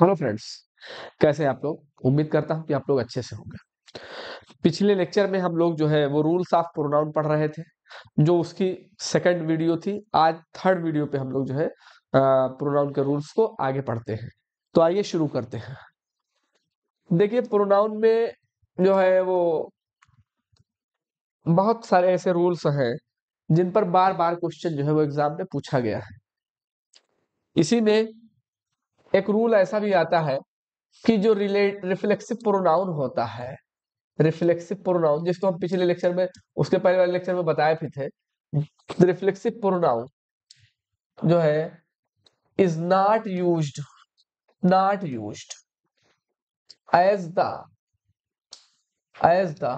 hello friends कैसे हैं आप लोग उम्मीद करता हूं कि आप लोग अच्छे से होंगे पिछले लेक्चर में हम लोग जो है वो रूल्स ऑफ प्रोनाउन पढ़ रहे थे जो उसकी सेकंड वीडियो थी आज थर्ड वीडियो पे हम लोग जो है प्रोनाउन के रूल्स को आगे पढ़ते हैं तो आइए शुरू करते हैं देखिए प्रोनाउन में जो है वो बहुत सारे ऐसे रूल्स हैं जिन पर बार बार क्वेश्चन जो है वो एग्जाम में पूछा गया है इसी में एक रूल ऐसा भी आता है कि जो रिलेट रिफ्लेक्सिव प्रोनाउन होता है रिफ्लेक्सिव प्रोनाउन जिसको हम पिछले लेक्चर में उसके पहले वाले लेक्चर में बताए भी थे रिफ्लेक्सिव प्रोनाउन जो है is not use not use as the as the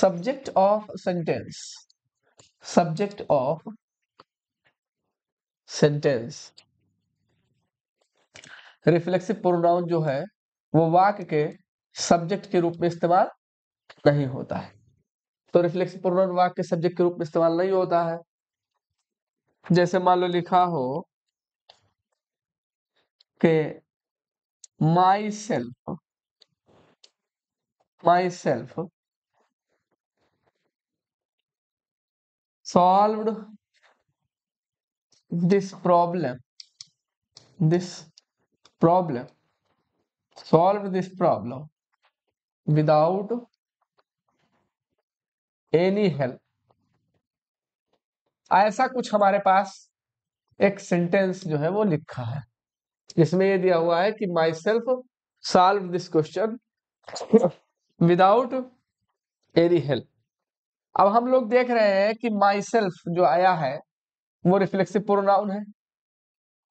subject of sentence subject of sentence reflexive pronoun जो है वो वाक्य के सब्जेक्ट के रूप में इस्तेमाल नहीं होता है तो रिफ्लेक्सिव प्रोनाउन वाक्य के सब्जेक्ट के रूप में इस्तेमाल नहीं होता है जैसे मान लो लिखा हो के myself myself solve this problem this problem solve this problem without any help ऐसा कुछ हमारे पास एक सेंटेंस जो है वो लिखा है जिसमें ये दिया हुआ है कि myself solve this question without any help अब हम लोग देख रहे हैं कि माई सेल्फ जो आया है वो रिफ्लेक्सिव प्रोनाउन है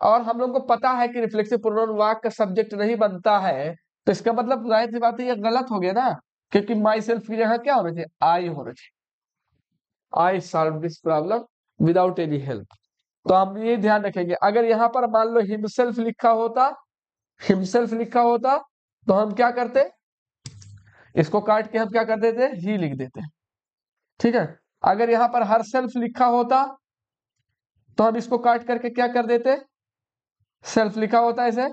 और हम लोग को पता है कि रिफ्लेक्सिव प्रोनाउन वाक का सब्जेक्ट नहीं बनता है तो इसका मतलब जाहिर सी बात है ये गलत हो गया ना क्योंकि माई सेल्फ की जगह क्या होना चाहिए आई होना चाहिए I solve this problem without any help तो हम ये ध्यान रखेंगे अगर यहाँ पर मान लो हिमसेल्फ लिखा होता हिमसेल्फ लिखा होता तो हम क्या करते इसको काट के हम क्या कर देते ही लिख देते ठीक है अगर यहां पर हर सेल्फ लिखा होता तो हम इसको काट करके क्या कर देते सेल्फ लिखा होता है इसे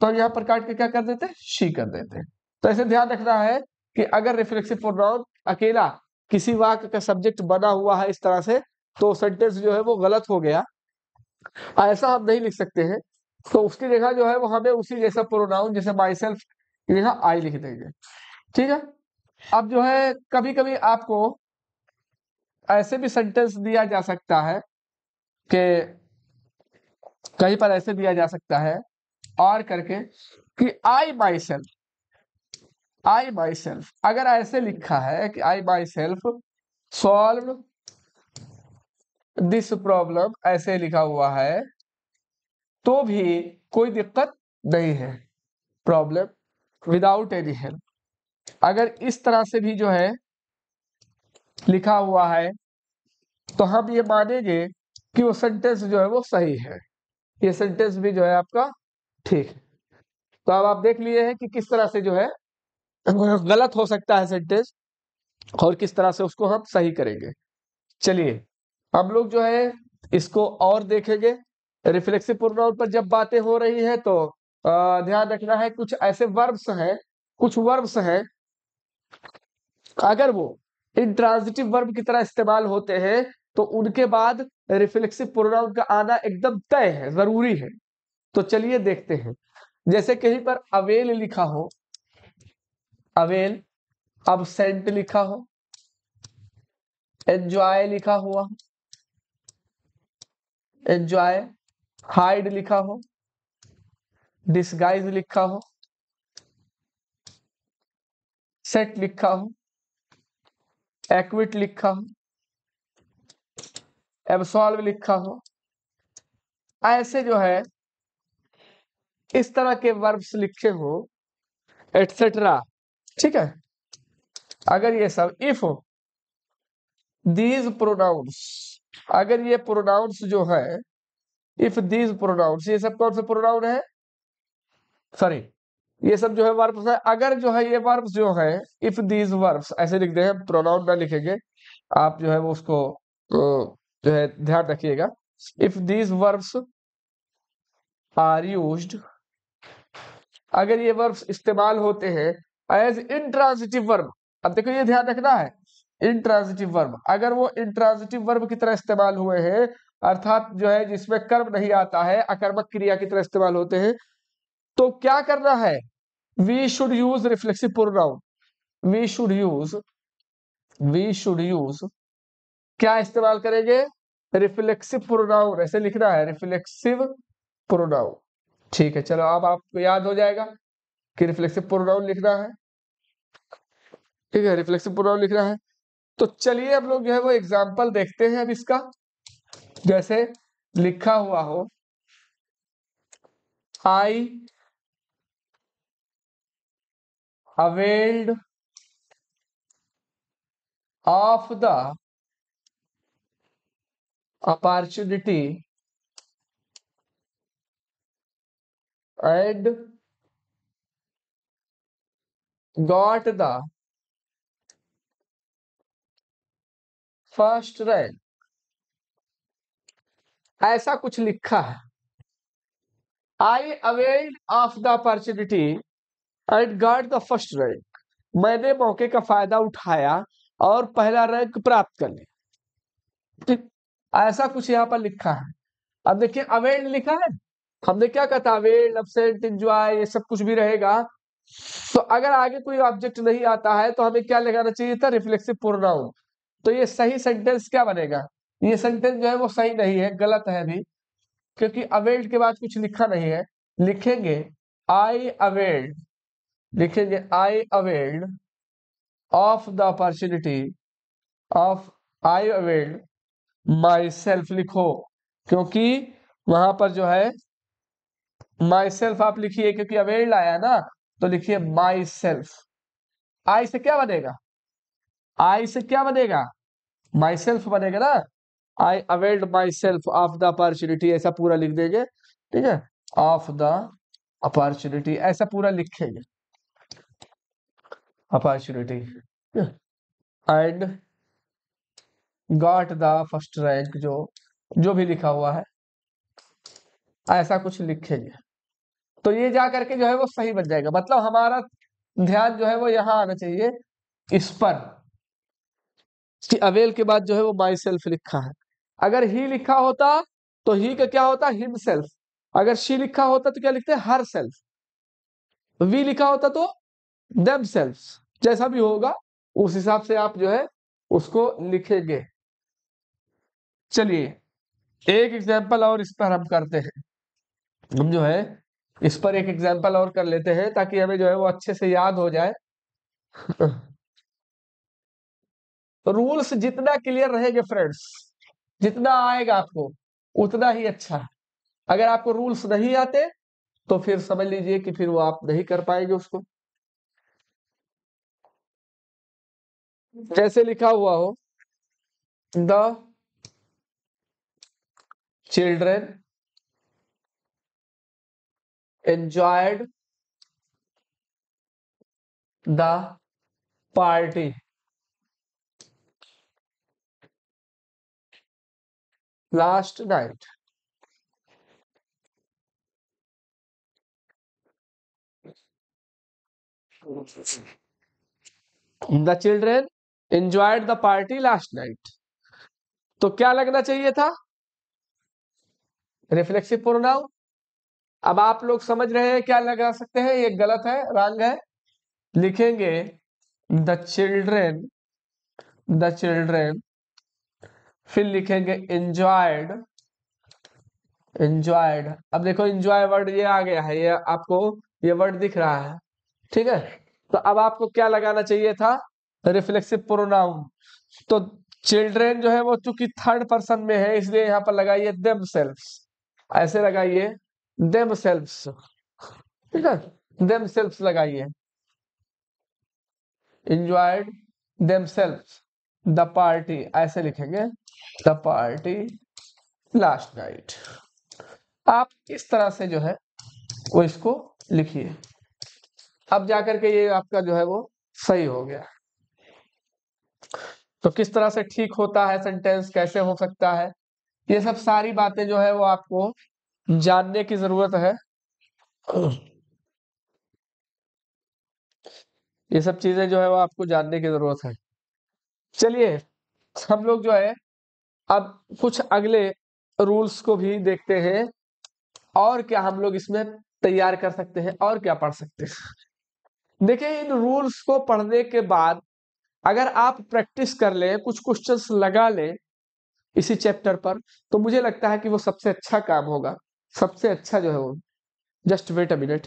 तो हम यहाँ पर काट के क्या कर देते शी कर देते तो ऐसे ध्यान रखना है कि अगर रिफ्लेक्सिव प्रोनाउन अकेला किसी वाक्य का सब्जेक्ट बना हुआ है इस तरह से तो सेंटेंस जो है वो गलत हो गया ऐसा हम नहीं लिख सकते हैं तो उसकी जगह जो है वो हमें उसी जैसा प्रोनाउन जैसे माई सेल्फ यहाँ आई लिख देंगे ठीक है अब जो है कभी कभी आपको ऐसे भी सेंटेंस दिया जा सकता है कि कहीं पर ऐसे दिया जा सकता है और करके कि I my self I my self अगर ऐसे लिखा है कि I myself solve this problem ऐसे लिखा हुआ है तो भी कोई दिक्कत नहीं है प्रॉब्लम विदाउट एनी हेल्प अगर इस तरह से भी जो है लिखा हुआ है तो हम ये मानेंगे कि वो सेंटेंस जो है वो सही है ये सेंटेंस भी जो है आपका ठीक है तो अब आप देख लिए हैं कि किस तरह से जो है गलत हो सकता है सेंटेंस और किस तरह से उसको हम सही करेंगे चलिए हम लोग जो है इसको और देखेंगे रिफ्लेक्सिव प्रोनाउन पर जब बातें हो रही है तो ध्यान रखना है कुछ ऐसे वर्ब्स हैं कुछ वर्ब्स हैं अगर वो इंट्रांजिटिव वर्ब की तरह इस्तेमाल होते हैं तो उनके बाद रिफ्लेक्सिव प्रोनाउन का आना एकदम तय है जरूरी है तो चलिए देखते हैं जैसे कहीं पर अवेल लिखा हो अवेल अब सेंट लिखा हो एंजॉय लिखा हुआ एंजॉय हाइड लिखा हो डिस्गाइज लिखा हो सेट लिखा हो एक्विट लिखा हो एब्सॉल्व लिखा हो ऐसे जो है इस तरह के वर्ब्स लिखे हो एटसेट्रा ठीक है अगर ये सब इफ दीज प्रोनाउंस अगर ये प्रोनाउंस जो है इफ दीज प्रोनाउंस ये सब कौन से प्रोनाउन है सॉरी ये सब जो है वर्ब्स है अगर जो है ये वर्ब्स जो है इफ दीज वर्ब्स ऐसे लिख दे प्रोनाउन ना लिखेंगे आप जो है वो उसको जो है ध्यान रखिएगा if these verbs are use अगर ये वर्ब्स इस्तेमाल होते हैं एज इंट्रांजिटिव वर्ब अब देखो ये ध्यान रखना है इंट्रांजिटिव वर्ब अगर वो इंट्रांजिटिव वर्ब की तरह इस्तेमाल हुए हैं अर्थात जो है जिसमें कर्म नहीं आता है अकर्मक क्रिया की तरह इस्तेमाल होते हैं तो क्या करना है we should use reflexive pronoun we should use we should use क्या इस्तेमाल करेंगे रिफ्लेक्सिव प्रोनाउन ऐसे लिखना है रिफ्लेक्सिव प्रोनाउन ठीक है चलो अब आपको याद हो जाएगा कि रिफ्लेक्सिव प्रोनाउन लिखना है ठीक है रिफ्लेक्सिव प्रोनाउन लिखना है तो चलिए हम लोग जो है वो एग्जाम्पल देखते हैं अब इसका जैसे लिखा हुआ हो I availed of the opportunity and got the first rank ऐसा कुछ लिखा है I availed of the opportunity and got the first rank मैंने मौके का फायदा उठाया और पहला रैंक प्राप्त कर लिया ऐसा कुछ यहाँ पर लिखा है अब देखिए अवेल्ड लिखा है हमने क्या कहा था अवेल्ड अबसेंट इंजॉय ये सब कुछ भी रहेगा तो अगर आगे कोई ऑब्जेक्ट नहीं आता है तो हमें क्या लगाना चाहिए था रिफ्लेक्सिव प्रोनाउन तो ये सही सेंटेंस क्या बनेगा ये सेंटेंस जो है वो सही नहीं है गलत है भी क्योंकि अवेल्ड के बाद कुछ लिखा नहीं है लिखेंगे आई अवेल्ड लिखेंगे I availed of the opportunity of I availed myself लिखो क्योंकि वहां पर जो है माई सेल्फ आप लिखिए क्योंकि अवेल्ड आया ना तो लिखिए माई सेल्फ आई से क्या बनेगा आई से क्या बनेगा माई सेल्फ बनेगा ना I availed myself of the opportunity ऐसा पूरा लिख देंगे ठीक है ऑफ द अपॉर्चुनिटी ऐसा पूरा लिखेंगे opportunity and got the first rank जो जो भी लिखा हुआ है ऐसा कुछ लिखेंगे तो ये जा करके जो है वो सही बन जाएगा मतलब हमारा ध्यान जो है वो यहां आना चाहिए इस पर कि अवेल के बाद जो है वो माई सेल्फ लिखा है अगर ही लिखा होता तो ही का क्या होता हिम सेल्फ अगर शी लिखा होता तो क्या लिखते हैं हर सेल्फ वी लिखा होता तो देम सेल्फ जैसा भी होगा उस हिसाब से आप जो है उसको लिखेंगे चलिए एक एग्जाम्पल और इस पर हम करते हैं हम जो है इस पर एक एग्जाम्पल और कर लेते हैं ताकि हमें जो है वो अच्छे से याद हो जाए रूल्स जितना क्लियर रहेगा फ्रेंड्स जितना आएगा आपको उतना ही अच्छा है अगर आपको रूल्स नहीं आते तो फिर समझ लीजिए कि फिर वो आप नहीं कर पाएंगे उसको जैसे लिखा हुआ हो the children enjoyed the party last night the children enjoyed the party last night तो क्या लगना चाहिए था रिफ्लेक्सिव प्रोनाउन अब आप लोग समझ रहे हैं क्या लगा सकते हैं ये गलत है रंग है लिखेंगे द चिल्ड्रेन द चिल्ड्रेन फिर लिखेंगे एंजॉयड एंजॉयड अब देखो एंजॉय वर्ड ये आ गया है ये आपको ये वर्ड दिख रहा है ठीक है तो अब आपको क्या लगाना चाहिए था रिफ्लेक्सिव प्रोनाउन तो चिल्ड्रेन जो है वो चूंकि थर्ड पर्सन में है इसलिए यहाँ पर लगाइए देम सेल्फ ऐसे लगाइए देम सेल्फ्स ठीक है देम सेल्फ्स लगाइए enjoyed themselves the party ऐसे लिखेंगे द पार्टी लास्ट नाइट आप इस तरह से जो है वो इसको लिखिए अब जाकर के ये आपका जो है वो सही हो गया तो किस तरह से ठीक होता है सेंटेंस कैसे हो सकता है ये सब सारी बातें जो है वो आपको जानने की जरूरत है ये सब चीजें जो है वो आपको जानने की जरूरत है चलिए हम लोग जो है अब कुछ अगले रूल्स को भी देखते हैं और क्या हम लोग इसमें तैयार कर सकते हैं और क्या पढ़ सकते हैं देखिए इन रूल्स को पढ़ने के बाद अगर आप प्रैक्टिस कर ले कुछ क्वेश्चंस लगा ले इसी चैप्टर पर तो मुझे लगता है कि वो सबसे अच्छा काम होगा सबसे अच्छा जो है वो जस्ट वेट अ मिनट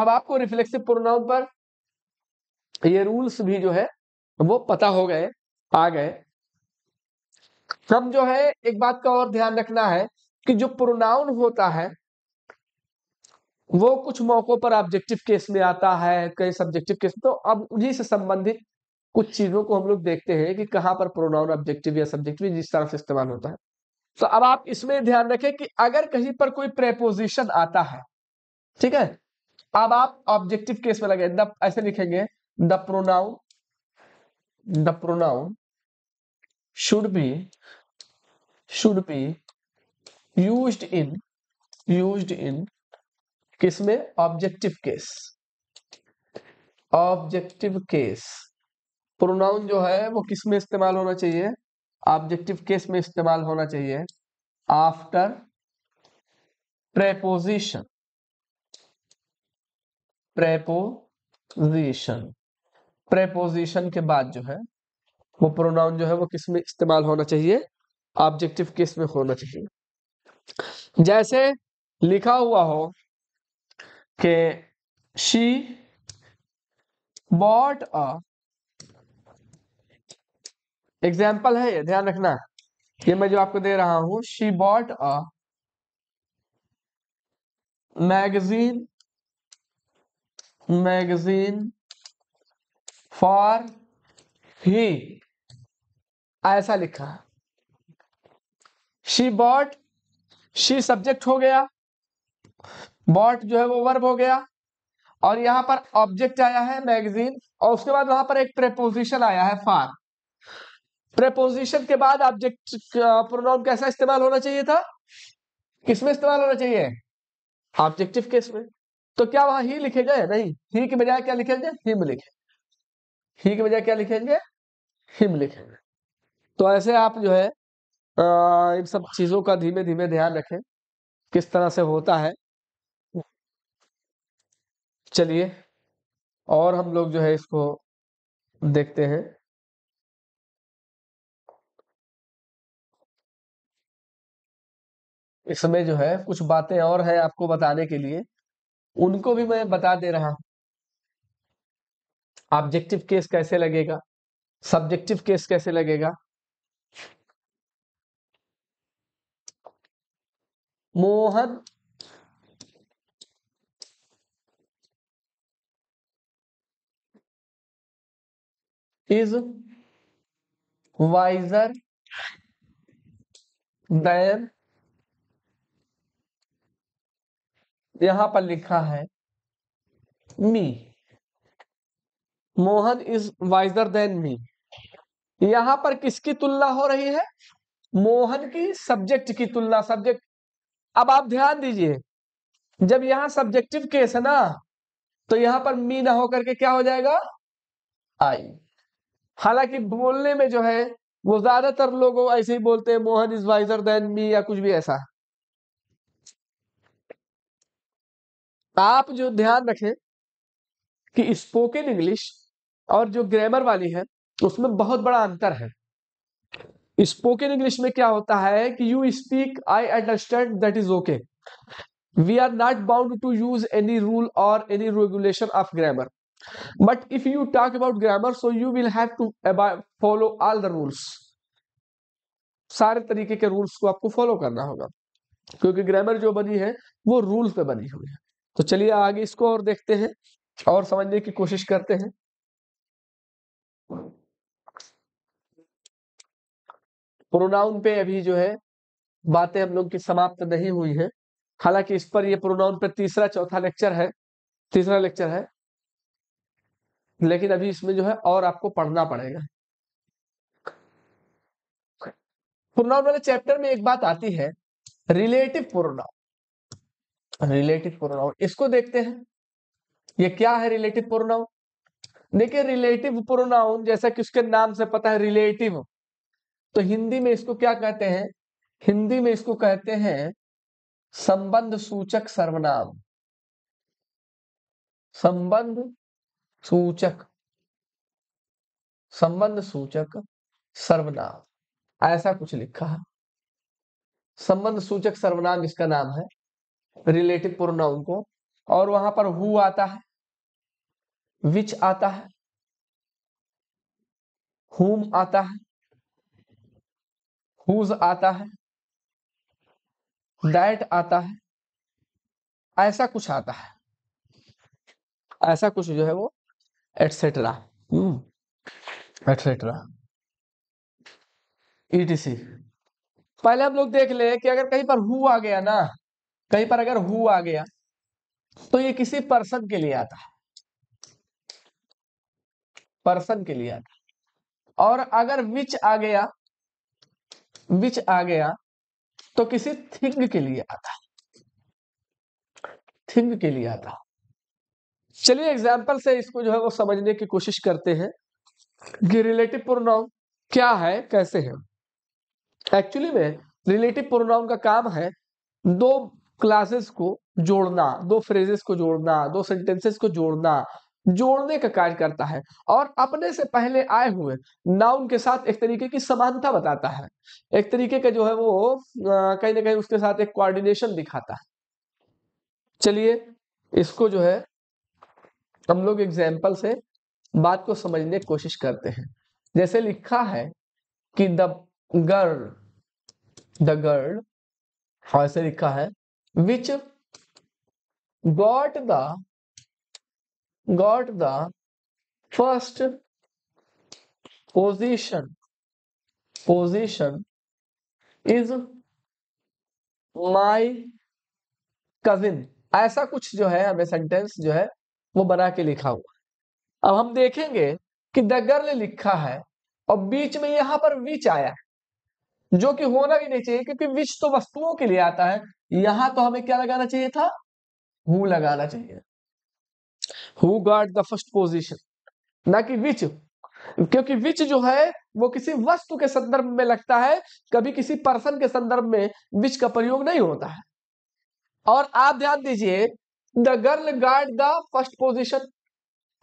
अब आपको रिफ्लेक्सिव प्रोनाउन पर ये रूल्स भी जो है वो पता हो गए आ गए हम जो है एक बात का और ध्यान रखना है कि जो प्रोनाउन होता है वो कुछ मौकों पर ऑब्जेक्टिव केस में आता है कई सब्जेक्टिव केस में तो अब उन्हीं से संबंधित कुछ चीजों को हम लोग देखते हैं कि कहाँ पर प्रोनाउन ऑब्जेक्टिव या सब्जेक्टिव जिस तरह से इस्तेमाल होता है तो अब आप इसमें ध्यान रखें कि अगर कहीं पर कोई प्रेपोजिशन आता है ठीक है अब आप ऑब्जेक्टिव केस में लगे द ऐसे लिखेंगे the pronoun the pronoun should be should be used in used in किसमें objective case objective case pronoun जो है वो किस में इस्तेमाल होना चाहिए ऑब्जेक्टिव केस में इस्तेमाल होना चाहिए आफ्टर प्रेपोजिशन प्रेपोजिशन प्रेपोजिशन के बाद जो है वो प्रोनाउन जो है वो किस में इस्तेमाल होना चाहिए ऑब्जेक्टिव केस में होना चाहिए जैसे लिखा हुआ हो के शी बॉट अ एग्जाम्पल है ये ध्यान रखना ये मैं जो आपको दे रहा हूं she bought a magazine magazine for he ऐसा लिखा शी बॉट शी सब्जेक्ट हो गया बॉट जो है वो वर्ब हो गया और यहाँ पर ऑब्जेक्ट आया है मैगजीन और उसके बाद वहां पर एक प्रेपोजिशन आया है फार प्रेपोजिशन के बाद ऑब्जेक्ट प्रोनाउन कैसा इस्तेमाल होना चाहिए था किसमें इस्तेमाल होना चाहिए ऑब्जेक्टिव केस में तो क्या वहां ही गए नहीं ही की बजाय क्या लिखेंगे हिम लिखे ही के बजाय क्या लिखेंगे हिम लिखेंगे तो ऐसे आप जो है आ, इन सब चीजों का धीमे धीमे ध्यान रखें किस तरह से होता है चलिए और हम लोग जो है इसको देखते हैं इसमें जो है कुछ बातें और हैं आपको बताने के लिए उनको भी मैं बता दे रहा हूं ऑब्जेक्टिव केस कैसे लगेगा सब्जेक्टिव केस कैसे लगेगा मोहन इज वाइजर देन यहां पर लिखा है me Mohan is wiser than me यहां पर किसकी तुलना हो रही है मोहन की सब्जेक्ट की तुलना सब्जेक्ट अब आप ध्यान दीजिए जब यहां सब्जेक्टिव केस है ना तो यहां पर मी ना होकर के क्या हो जाएगा आई हालांकि बोलने में जो है वो ज्यादातर लोग ऐसे ही बोलते हैं Mohan is wiser than me या कुछ भी ऐसा आप जो ध्यान रखें कि स्पोकन इंग्लिश और जो ग्रामर वाली है उसमें बहुत बड़ा अंतर है स्पोकन इंग्लिश में क्या होता है कि you speak I understand that is okay we are not bound to use any rule और any regulation of grammar but if you talk about grammar so you will have to follow all the rules सारे तरीके के rules को आपको follow करना होगा क्योंकि grammar जो बनी है वो रूल पे बनी हुई है तो चलिए आगे इसको और देखते हैं और समझने की कोशिश करते हैं प्रोनाउन पे अभी जो है बातें हम लोग की समाप्त नहीं हुई है हालांकि इस पर ये प्रोनाउन पर तीसरा चौथा लेक्चर है तीसरा लेक्चर है लेकिन अभी इसमें जो है और आपको पढ़ना पड़ेगा पुरनाउन वाले चैप्टर में एक बात आती है रिलेटिव पुरनाउन रिलेटिव पुरनाउन इसको देखते हैं ये क्या है रिलेटिव पुरनाउन देखिए रिलेटिव प्रोनाउन जैसा कि उसके नाम से पता है रिलेटिव तो हिंदी में इसको क्या कहते हैं हिंदी में इसको कहते हैं संबंध सूचक सर्वनाम संबंध सूचक संबंध सूचक सर्वनाम ऐसा कुछ लिखा है संबंध सूचक सर्वनाम इसका नाम है रिलेटिव प्रोनाउन को और वहां पर हु आता है विच आता है हुम आता है हुज आता है दैट आता है ऐसा कुछ आता है ऐसा कुछ जो है वो एटसेट्रा एटसेट्रा ईटीसी पहले हम लोग देख ले कि अगर कहीं पर हु आ गया ना कहीं पर अगर हु आ गया तो ये किसी पर्सन के लिए आता है पर्सन के लिए आता है और अगर विच आ गया विच आ गया तो किसी थिंग के लिए आता है थिंग के लिए आता चलिए एग्जाम्पल से इसको जो है वो समझने की कोशिश करते हैं कि रिलेटिव प्रोनाउन क्या है कैसे है एक्चुअली में रिलेटिव प्रोनाउन का काम है दो क्लासेस को जोड़ना दो फ्रेजेस को जोड़ना दो सेंटेंसेस को जोड़ना जोड़ने का कार्य करता है और अपने से पहले आए हुए नाउन के साथ एक तरीके की समानता बताता है एक तरीके का जो है वो कहीं ना कहीं उसके साथ एक कोऑर्डिनेशन दिखाता है चलिए इसको जो है हम लोग एग्जाम्पल से बात को समझने की कोशिश करते हैं जैसे लिखा है कि द गर्ल द गर्ल ऐसे लिखा है which got the got the first position position is my cousin ऐसा कुछ जो है हमें सेंटेंस जो है वो बना के लिखा हुआ अब हम देखेंगे कि द गर्ल लिखा है और बीच में यहां पर विच आया है जो कि होना भी नहीं चाहिए क्योंकि विच तो वस्तुओं के लिए आता है यहां तो हमें क्या लगाना चाहिए था हु लगाना चाहिए who got the first position ना कि विच क्योंकि विच जो है वो किसी वस्तु के संदर्भ में लगता है कभी किसी पर्सन के संदर्भ में विच का प्रयोग नहीं होता है और आप ध्यान दीजिए the girl got the first position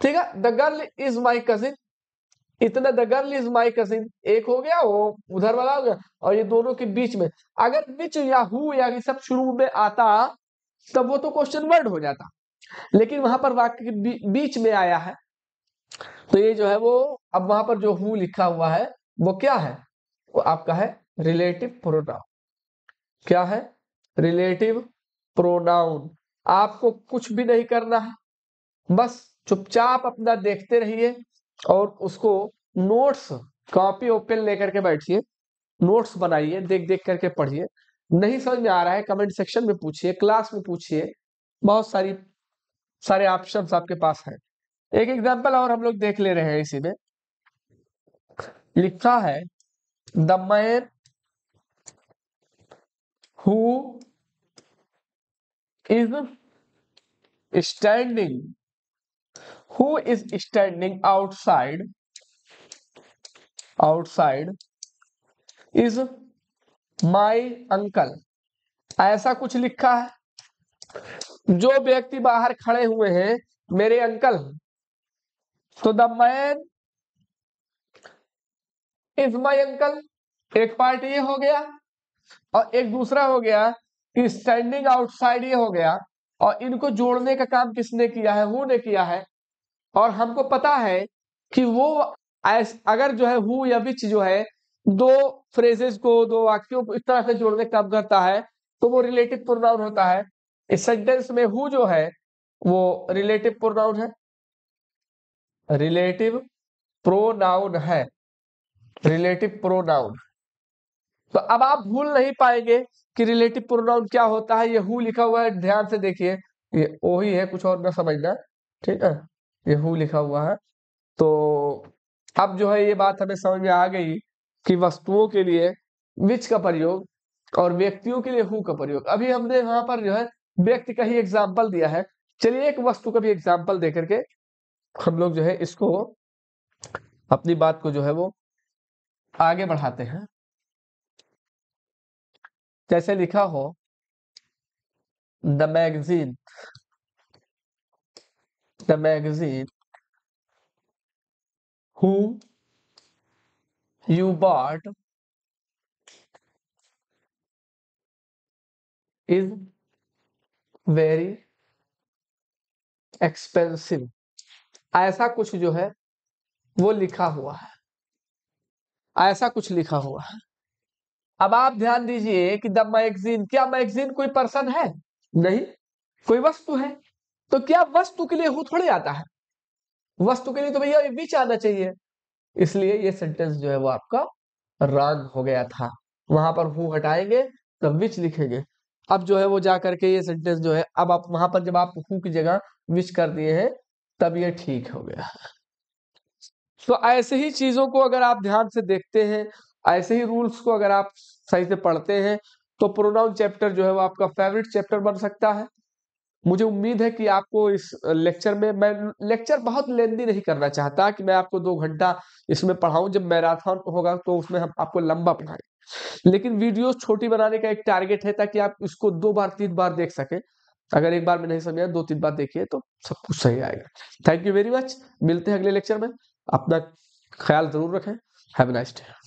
ठीक है the girl is my cousin इतना the girl is my cousin एक हो गया वो उधर वाला हो गया और ये दोनों के बीच में अगर विच या हु या ये सब शुरू में आता तब वो तो क्वेश्चन वर्ड हो जाता लेकिन वहां पर वाक्य के बीच में आया है तो ये जो है वो अब वहां पर जो हु लिखा हुआ है वो क्या है वो आपका है रिलेटिव प्रोनाउन क्या है रिलेटिव प्रोनाउन आपको कुछ भी नहीं करना है बस चुपचाप अपना देखते रहिए और उसको नोट्स कॉपी ओपन लेकर के बैठिए नोट्स बनाइए देख देख करके पढ़िए नहीं समझ में आ रहा है कमेंट सेक्शन में पूछिए क्लास में पूछिए बहुत सारी सारे ऑप्शन आपके पास हैं एक एग्जाम्पल और हम लोग देख ले रहे हैं इसी में लिखा है the man who is standing who is standing outside outside is my uncle ऐसा कुछ लिखा है जो व्यक्ति बाहर खड़े हुए हैं मेरे अंकल तो the man is my uncle एक पार्ट ये हो गया और एक दूसरा हो गया कि स्टैंडिंग आउटसाइड ये हो गया और इनको जोड़ने का काम किसने किया है हु ने किया है और हमको पता है कि वो अगर जो है हु या विच जो है दो फ्रेजेस को दो वाक्यों को इस तरह से जोड़ने का काम करता है तो वो रिलेटिव प्रोनाउन होता है इस सेंटेंस में हु जो है वो रिलेटिव प्रोनाउन है रिलेटिव प्रोनाउन है रिलेटिव प्रोनाउन तो अब आप भूल नहीं पाएंगे कि रिलेटिव प्रोनाउन क्या होता है ये हु लिखा हुआ है ध्यान से देखिए ये ओ ही है कुछ और ना समझना ठीक है ये हु लिखा हुआ है तो अब जो है ये बात हमें समझ में आ गई कि वस्तुओं के लिए विच का प्रयोग और व्यक्तियों के लिए हु का प्रयोग अभी हमने वहां पर जो है व्यक्ति का ही एग्जाम्पल दिया है चलिए एक वस्तु का भी एग्जाम्पल दे करके हम लोग जो है इसको अपनी बात को जो है वो आगे बढ़ाते हैं जैसे लिखा हो the magazine the magazine who you bought is very expensive ऐसा कुछ जो है वो लिखा हुआ है ऐसा कुछ लिखा हुआ है अब आप ध्यान दीजिए कि द मैगजीन क्या मैगजीन कोई पर्सन है नहीं कोई वस्तु है तो क्या वस्तु के लिए हु थोड़ी आता है वस्तु के लिए तो भैया बीच आना चाहिए इसलिए ये सेंटेंस जो है वो आपका रॉन्ग हो गया था वहां पर हु हटाएंगे तो विच लिखेंगे अब जो है वो जा करके ये सेंटेंस जो है अब आप वहां पर जब आप हु की जगह विच कर दिए हैं तब ये ठीक हो गया तो ऐसे ही चीजों को अगर आप ध्यान से देखते हैं ऐसे ही रूल्स को अगर आप सही से पढ़ते हैं तो प्रोनाउन चैप्टर जो है वो आपका फेवरेट चैप्टर बन सकता है मुझे उम्मीद है कि आपको इस लेक्चर में मैं लेक्चर बहुत लेंदी नहीं करना चाहता कि मैं आपको दो घंटा इसमें पढ़ाऊं जब मैराथन होगा तो उसमें हम आपको लंबा पढ़ाए लेकिन वीडियो छोटी बनाने का एक टारगेट है ताकि आप इसको दो बार तीन बार देख सके अगर एक बार में नहीं समझा दो तीन बार देखिए तो सब कुछ सही आएगा थैंक यू वेरी मच मिलते हैं अगले लेक्चर में अपना ख्याल जरूर रखें हैव नाइस डे